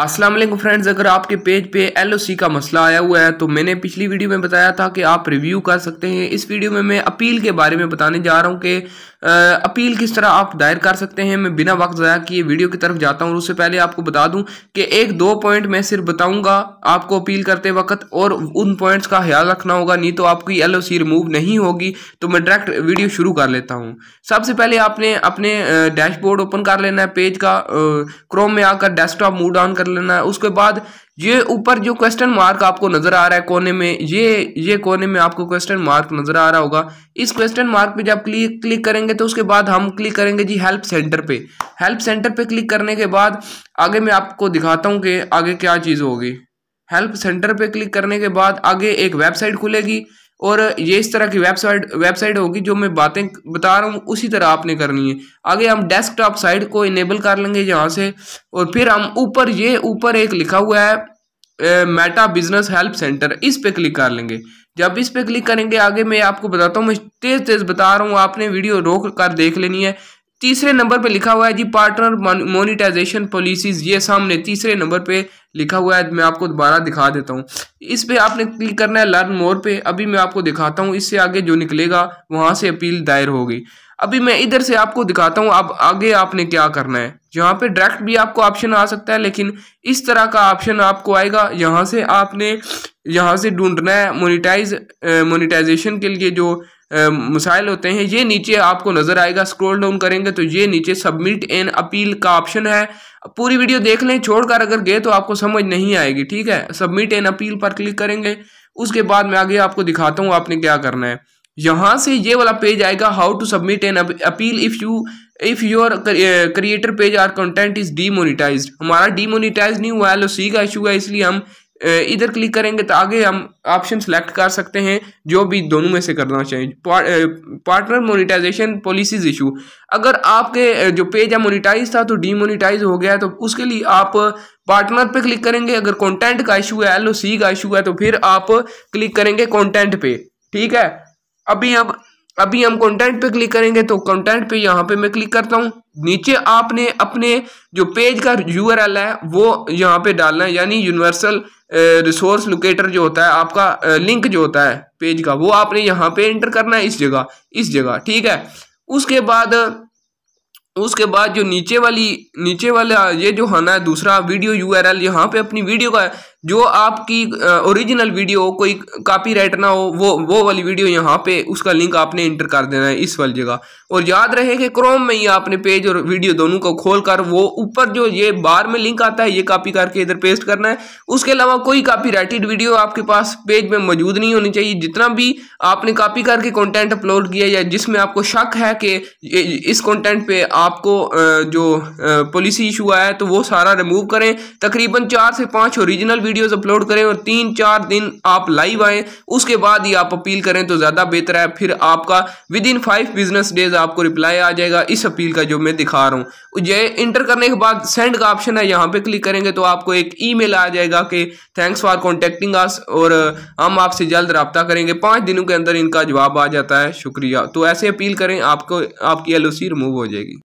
अस्सलाम वालेकुम फ्रेंड्स अगर आपके पेज पे सी का मसला आया हुआ है तो मैंने पिछली वीडियो में बताया था कि आप रिव्यू कर सकते हैं इस वीडियो में मैं अपील के बारे में बताने जा रहा हूं कि अपील किस तरह आप दायर कर सकते हैं मैं बिना वक्त जया किए वीडियो की तरफ जाता हूँ उससे पहले आपको बता दूँ कि एक दो पॉइंट मैं सिर्फ बताऊँगा आपको अपील करते वक्त और उन पॉइंट्स का ख्याल रखना होगा नहीं तो आपकी एल रिमूव नहीं होगी तो मैं डायरेक्ट वीडियो शुरू कर लेता हूँ सबसे पहले आपने अपने डैशबोर्ड ओपन कर लेना है पेज का क्रोम में आकर डेस्कटॉप मूड ऑन कर लेना है उसके बाद ये ऊपर जो क्वेश्चन मार्क आपको नजर आ रहा है कोने में ये ये कोने में आपको क्वेश्चन मार्क नजर आ रहा होगा इस क्वेश्चन मार्क पे जब क्लिक क्लिक करेंगे तो उसके बाद हम क्लिक करेंगे जी हेल्प सेंटर पे हेल्प सेंटर पे क्लिक करने के बाद आगे मैं आपको दिखाता हूँ कि आगे क्या चीज़ होगी हेल्प सेंटर पे क्लिक करने के बाद आगे एक वेबसाइट खुलेगी और ये इस तरह की वेबसाइट वेबसाइट होगी जो मैं बातें बता रहा हूँ उसी तरह आपने करनी है आगे हम डेस्कटॉप साइट को इनेबल कर लेंगे यहाँ से और फिर हम ऊपर ये ऊपर एक लिखा हुआ है मेटा बिजनेस हेल्प सेंटर इस पे क्लिक कर लेंगे जब इस पे क्लिक करेंगे आगे मैं आपको बताता हूँ मैं तेज़ तेज़ बता रहा हूँ आपने वीडियो रोक कर देख लेनी है तीसरे नंबर पे लिखा हुआ है जी पार्टनर मोनिटाइजेशन पॉलिसीज ये सामने तीसरे नंबर पे लिखा हुआ है मैं आपको दोबारा दिखा देता हूँ इस पे आपने क्लिक करना है लर्न मोर पे अभी मैं आपको दिखाता हूँ इससे आगे जो निकलेगा वहाँ से अपील दायर होगी अभी मैं इधर से आपको दिखाता हूँ अब आगे आपने क्या करना है यहाँ पे डायरेक्ट भी आपको ऑप्शन आ सकता है लेकिन इस तरह का ऑप्शन आपको आएगा यहाँ से आपने यहाँ से ढूंढना है मोनिटाइज मोनिटाइजेशन के लिए जो मसाइल होते हैं ये नीचे आपको नज़र आएगा स्क्रॉल डाउन करेंगे तो ये नीचे सबमिट एन अपील का ऑप्शन है पूरी वीडियो देख लें छोड़कर अगर गए तो आपको समझ नहीं आएगी ठीक है सबमिट एन अपील पर क्लिक करेंगे उसके बाद मैं आगे आपको दिखाता हूँ आपने क्या करना है यहां से ये वाला पेज आएगा how to submit an appeal if you if your creator page or content is demonetize हमारा डीमोनिटाइज नहीं हुआ है सी का इशू है इसलिए हम इधर क्लिक करेंगे तो आगे हम ऑप्शन सेलेक्ट कर सकते हैं जो भी दोनों में से करना चाहिए पार्टनर मोनिटाइजेशन पॉलिसीज इशू अगर आपके जो पेज है मोनिटाइज था तो डीमोनिटाइज हो गया तो उसके लिए आप पार्टनर पे क्लिक करेंगे अगर कंटेंट का इशू है एलओसी का इशू है तो फिर आप क्लिक करेंगे कंटेंट पे ठीक है अभी हम अभी हम कंटेंट पे क्लिक करेंगे तो कंटेंट पे यहाँ पे मैं क्लिक करता हूँ नीचे आपने अपने जो पेज का यू है वो यहाँ पे डालना है यानी यूनिवर्सल रिसोर्स लोकेटर जो होता है आपका लिंक जो होता है पेज का वो आपने यहाँ पे एंटर करना है इस जगह इस जगह ठीक है उसके बाद उसके बाद जो नीचे वाली नीचे वाला ये जो है ना दूसरा वीडियो यूआरएल यहाँ पे अपनी वीडियो का जो आपकी ओरिजिनल वीडियो कोई कापी राइट ना हो वो वो वाली वीडियो यहाँ पे उसका लिंक आपने इंटर कर देना है इस वाली जगह और याद रहे कि क्रोम में ही आपने पेज और वीडियो दोनों को खोल कर वो ऊपर जो ये बार में लिंक आता है ये कापी करके इधर पेस्ट करना है उसके अलावा कोई कापी राइटेड वीडियो आपके पास पेज में मौजूद नहीं होनी चाहिए जितना भी आपने कापी करके कॉन्टेंट अपलोड किया या जिसमें आपको शक है कि इस कॉन्टेंट पर आपको जो पॉलिसी इशू आया है तो वो सारा रिमूव करें तकरीबन चार से पाँच ओरिजिनल वीडियोस अपलोड करें और तीन चार दिन आप लाइव आए उसके बाद ही आप अपील करें तो ज़्यादा बेहतर है फिर आपका within five business days आपको रिप्लाई आ जाएगा इस अपील का जो मैं दिखा रहा हूँ ये इंटर करने के बाद सेंड का ऑप्शन है यहाँ पे क्लिक करेंगे तो आपको एक ईमेल आ जाएगा कि थैंक्स फॉर कॉन्टेक्टिंग आस और हम आपसे जल्द रब्ता करेंगे पाँच दिनों के अंदर इनका जवाब आ जाता है शुक्रिया तो ऐसे अपील करें आपको आपकी एल रिमूव हो जाएगी